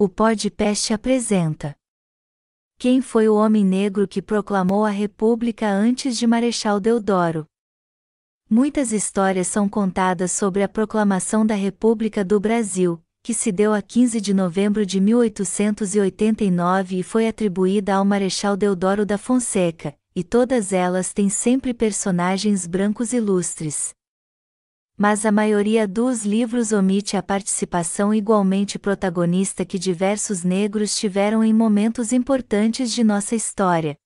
O podcast apresenta Quem foi o homem negro que proclamou a República antes de Marechal Deodoro? Muitas histórias são contadas sobre a proclamação da República do Brasil, que se deu a 15 de novembro de 1889 e foi atribuída ao Marechal Deodoro da Fonseca, e todas elas têm sempre personagens brancos ilustres mas a maioria dos livros omite a participação igualmente protagonista que diversos negros tiveram em momentos importantes de nossa história.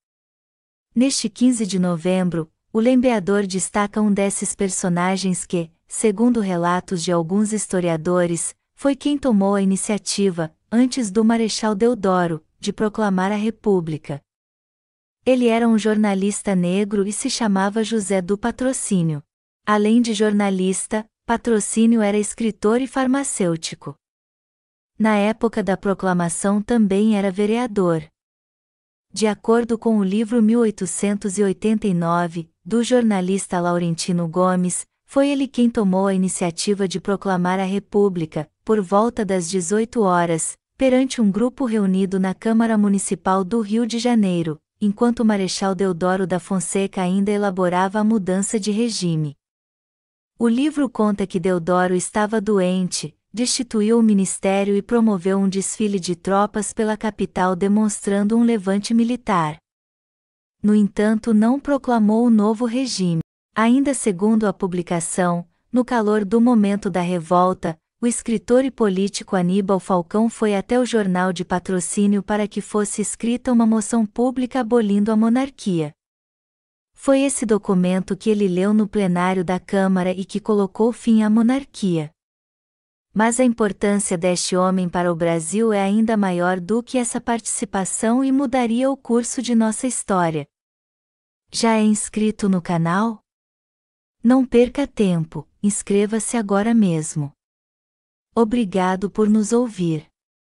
Neste 15 de novembro, o lembeador destaca um desses personagens que, segundo relatos de alguns historiadores, foi quem tomou a iniciativa, antes do Marechal Deodoro, de proclamar a República. Ele era um jornalista negro e se chamava José do Patrocínio. Além de jornalista, Patrocínio era escritor e farmacêutico. Na época da proclamação também era vereador. De acordo com o livro 1889, do jornalista Laurentino Gomes, foi ele quem tomou a iniciativa de proclamar a República, por volta das 18 horas, perante um grupo reunido na Câmara Municipal do Rio de Janeiro, enquanto o Marechal Deodoro da Fonseca ainda elaborava a mudança de regime. O livro conta que Deodoro estava doente, destituiu o ministério e promoveu um desfile de tropas pela capital demonstrando um levante militar. No entanto, não proclamou o novo regime. Ainda segundo a publicação, no calor do momento da revolta, o escritor e político Aníbal Falcão foi até o jornal de patrocínio para que fosse escrita uma moção pública abolindo a monarquia. Foi esse documento que ele leu no plenário da Câmara e que colocou fim à monarquia. Mas a importância deste homem para o Brasil é ainda maior do que essa participação e mudaria o curso de nossa história. Já é inscrito no canal? Não perca tempo, inscreva-se agora mesmo. Obrigado por nos ouvir.